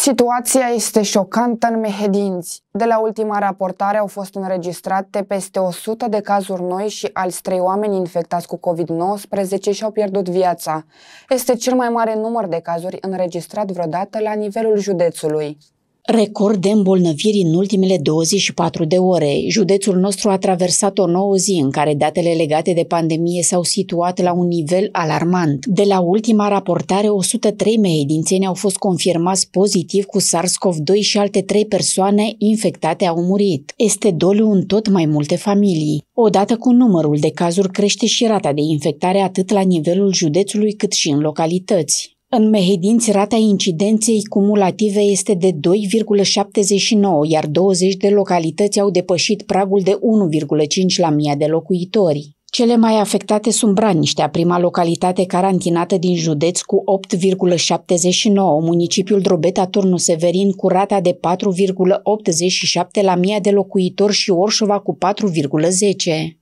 Situația este șocantă în Mehedinți. De la ultima raportare au fost înregistrate peste 100 de cazuri noi și alți trei oameni infectați cu COVID-19 și-au pierdut viața. Este cel mai mare număr de cazuri înregistrat vreodată la nivelul județului. Record de îmbolnăviri în ultimele 24 de ore. Județul nostru a traversat o nouă zi în care datele legate de pandemie s-au situat la un nivel alarmant. De la ultima raportare, 103 mehedințeni au fost confirmați pozitiv cu SARS-CoV-2 și alte 3 persoane infectate au murit. Este doliu în tot mai multe familii. Odată cu numărul de cazuri crește și rata de infectare atât la nivelul județului cât și în localități. În Mehedinți, rata incidenței cumulative este de 2,79, iar 20 de localități au depășit pragul de 1,5 la mii de locuitori. Cele mai afectate sunt Braniștea, prima localitate carantinată din județ cu 8,79, municipiul Drobeta Turnu Severin cu rata de 4,87 la mii de locuitori și Orșova cu 4,10.